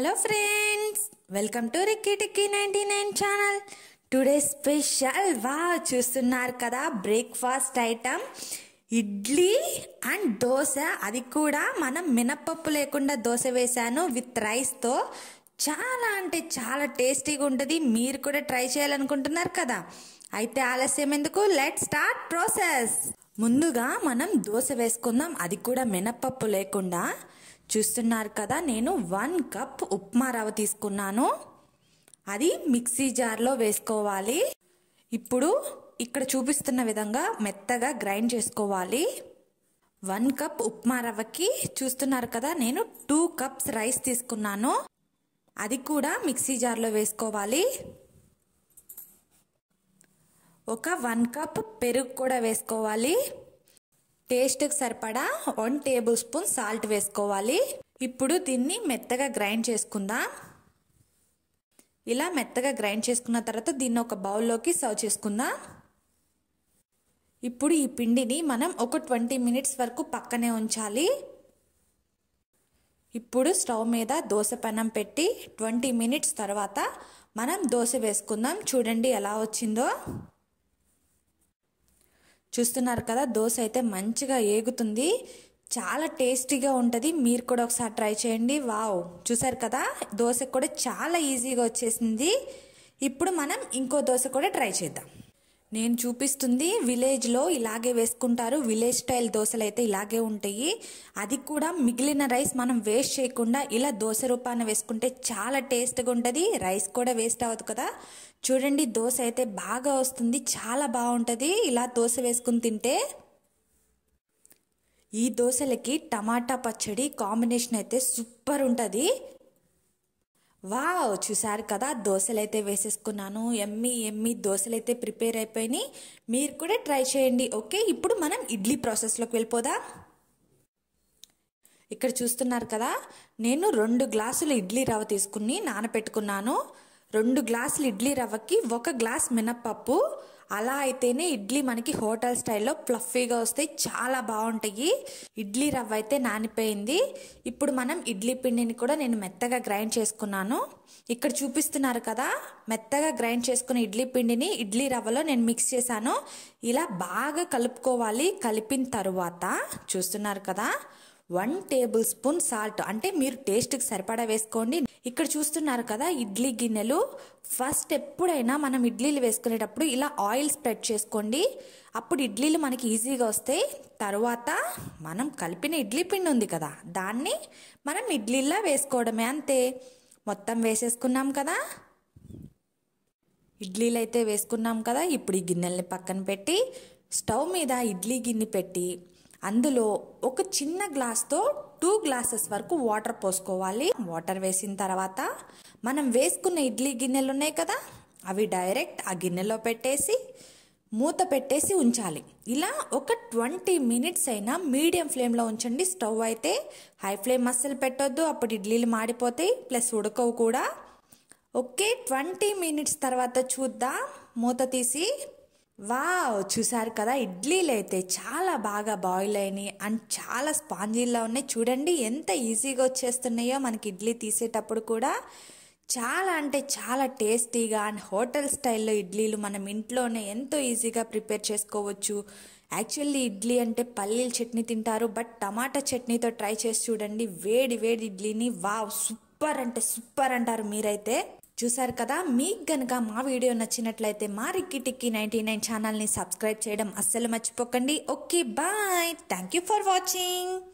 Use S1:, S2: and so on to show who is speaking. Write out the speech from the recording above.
S1: hello friends welcome to Ricky Tikki ninety nine channel today special వా చూస్తున్నారు కదా breakfast item idli and dosa అది కూడా మనం మినప్పప్పు లేకుండా దోశ వేశాను విత్ రైస్తో చాలా అంటే చాలా టేస్టీగా ఉంటుంది మీరు కూడా ట్రై చేయాలనుకుంటున్నారు కదా అయితే ఆలస్యం ఎందుకు లెట్ స్టార్ట్ ప్రాసెస్ ముందుగా మనం దోశ వేసుకుందాం అది కూడా మినప్పప్పు లేకుండా చూస్తున్నారు కదా నేను వన్ కప్ ఉప్మా రవ తీసుకున్నాను అది మిక్సీ జార్లో వేసుకోవాలి ఇప్పుడు ఇక్కడ చూపిస్తున్న విధంగా మెత్తగా గ్రైండ్ చేసుకోవాలి వన్ కప్ ఉప్మా రవ్వకి చూస్తున్నారు కదా నేను టూ కప్స్ రైస్ తీసుకున్నాను అది కూడా మిక్సీ జార్లో వేసుకోవాలి ఒక వన్ కప్ పెరుగు కూడా వేసుకోవాలి టేస్ట్కి సరిపడా వన్ టేబుల్ స్పూన్ సాల్ట్ వేసుకోవాలి ఇప్పుడు దీన్ని మెత్తగా గ్రైండ్ చేసుకుందాం ఇలా మెత్తగా గ్రైండ్ చేసుకున్న తర్వాత దీన్ని ఒక బౌల్లోకి సర్వ్ చేసుకుందాం ఇప్పుడు ఈ పిండిని మనం ఒక ట్వంటీ మినిట్స్ వరకు పక్కనే ఉంచాలి ఇప్పుడు స్టవ్ మీద దోశ పెనం పెట్టి ట్వంటీ మినిట్స్ తర్వాత మనం దోశ వేసుకుందాం చూడండి ఎలా వచ్చిందో చూస్తున్నారు కదా దోశ అయితే మంచిగా ఏగుతుంది చాలా టేస్టీగా ఉంటుంది మీరు కూడా ఒకసారి ట్రై చేయండి వావ్ చూసారు కదా దోశ కూడా చాలా ఈజీగా వచ్చేసింది ఇప్పుడు మనం ఇంకో దోశ కూడా ట్రై చేద్దాం నేను చూపిస్తుంది విలేజ్లో ఇలాగే వేసుకుంటారు విలేజ్ స్టైల్ దోశలు అయితే ఇలాగే ఉంటాయి అది కూడా మిగిలిన రైస్ మనం వేస్ట్ చేయకుండా ఇలా దోశ రూపాన వేసుకుంటే చాలా టేస్ట్గా ఉంటుంది రైస్ కూడా వేస్ట్ అవ్వదు కదా చూడండి దోశ అయితే బాగా వస్తుంది చాలా బాగుంటుంది ఇలా దోశ వేసుకుని తింటే ఈ దోశలకి టమాటా పచ్చడి కాంబినేషన్ అయితే సూపర్ ఉంటుంది వావ్ చూసారు కదా దోశలు అయితే వేసేసుకున్నాను ఎమ్మి ఎమ్మి దోశలు అయితే ప్రిపేర్ అయిపోయినాయి మీరు కూడా ట్రై చేయండి ఓకే ఇప్పుడు మనం ఇడ్లీ ప్రాసెస్లోకి వెళ్ళిపోదాం ఇక్కడ చూస్తున్నారు కదా నేను రెండు గ్లాసులు ఇడ్లీ రవ్వ తీసుకుని నానపెట్టుకున్నాను రెండు గ్లాసులు ఇడ్లీ రవ్వకి ఒక గ్లాస్ మినప్పప్పు అలా అయితేనే ఇడ్లీ మనకి హోటల్ స్టైల్లో ఫ్లఫీగా వస్తాయి చాలా బాగుంటాయి ఇడ్లీ రవ్వ అయితే నానిపోయింది ఇప్పుడు మనం ఇడ్లీ పిండిని కూడా నేను మెత్తగా గ్రైండ్ చేసుకున్నాను ఇక్కడ చూపిస్తున్నారు కదా మెత్తగా గ్రైండ్ చేసుకున్న ఇడ్లీ పిండిని ఇడ్లీ రవ్వలో నేను మిక్స్ చేశాను ఇలా బాగా కలుపుకోవాలి కలిపిన తరువాత చూస్తున్నారు కదా వన్ టేబుల్ స్పూన్ సాల్ట్ అంటే మీరు టేస్ట్కి సరిపడా వేసుకోండి ఇక్కడ చూస్తున్నారు కదా ఇడ్లీ గిన్నెలు ఫస్ట్ ఎప్పుడైనా మనం ఇడ్లీలు వేసుకునేటప్పుడు ఇలా ఆయిల్ స్ప్రెడ్ చేసుకోండి అప్పుడు ఇడ్లీలు మనకి ఈజీగా వస్తాయి తర్వాత మనం కలిపిన ఇడ్లీ పిండి ఉంది కదా దాన్ని మనం ఇడ్లీలా వేసుకోవడమే అంతే మొత్తం వేసేసుకున్నాం కదా ఇడ్లీలు అయితే వేసుకున్నాం కదా ఇప్పుడు ఈ గిన్నెల్ని పక్కన పెట్టి స్టవ్ మీద ఇడ్లీ గిన్నె పెట్టి అందులో ఒక చిన్న గ్లాస్తో టూ గ్లాసెస్ వరకు వాటర్ పోసుకోవాలి వాటర్ వేసిన తర్వాత మనం వేసుకున్న ఇడ్లీ గిన్నెలు ఉన్నాయి కదా అవి డైరెక్ట్ ఆ గిన్నెలో పెట్టేసి మూత పెట్టేసి ఉంచాలి ఇలా ఒక ట్వంటీ మినిట్స్ అయినా మీడియం ఫ్లేమ్లో ఉంచండి స్టవ్ అయితే హై ఫ్లేమ్ అస్సలు పెట్టొద్దు అప్పుడు ఇడ్లీలు మాడిపోతాయి ప్లస్ ఉడకవు కూడా ఓకే ట్వంటీ మినిట్స్ తర్వాత చూద్దాం మూత తీసి వా చూసారు కదా ఇడ్లీలు అయితే చాలా బాగా బాయిల్ అయినాయి అండ్ చాలా స్పాంజీల్లో ఉన్నాయి చూడండి ఎంత ఈజీగా వచ్చేస్తున్నాయో మనకి ఇడ్లీ తీసేటప్పుడు కూడా చాలా అంటే చాలా టేస్టీగా అండ్ హోటల్ స్టైల్లో ఇడ్లీలు మనం ఇంట్లోనే ఎంతో ఈజీగా ప్రిపేర్ చేసుకోవచ్చు యాక్చువల్లీ ఇడ్లీ అంటే పల్లీల చట్నీ తింటారు బట్ టమాటా చట్నీతో ట్రై చేసి చూడండి వేడి వేడి ఇడ్లీని వావ్ సూపర్ అంటే సూపర్ అంటారు మీరైతే చూశారు కదా మీకు గనక మా వీడియో నచ్చినట్లయితే మా రిక్కి టిక్కి నైంటీ నైన్ ఛానల్ని సబ్స్క్రైబ్ చేయడం అస్సలు మర్చిపోకండి okay bye thank you for watching